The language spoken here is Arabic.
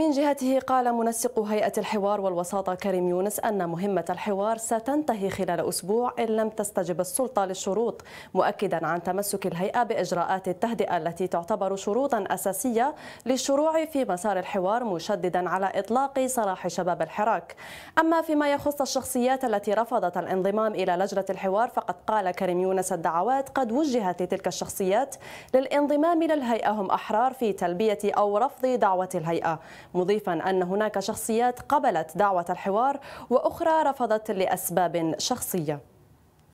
من جهته قال منسق هيئة الحوار والوساطة كريم يونس أن مهمة الحوار ستنتهي خلال أسبوع إن لم تستجب السلطة للشروط مؤكدا عن تمسك الهيئة بإجراءات التهدئة التي تعتبر شروطا أساسية للشروع في مسار الحوار مشددا على إطلاق سراح شباب الحراك أما فيما يخص الشخصيات التي رفضت الانضمام إلى لجنة الحوار فقد قال كريم يونس الدعوات قد وجهت لتلك الشخصيات للانضمام للهيئة هم أحرار في تلبية أو رفض دعوة الهيئة مضيفا أن هناك شخصيات قبلت دعوة الحوار وأخرى رفضت لأسباب شخصية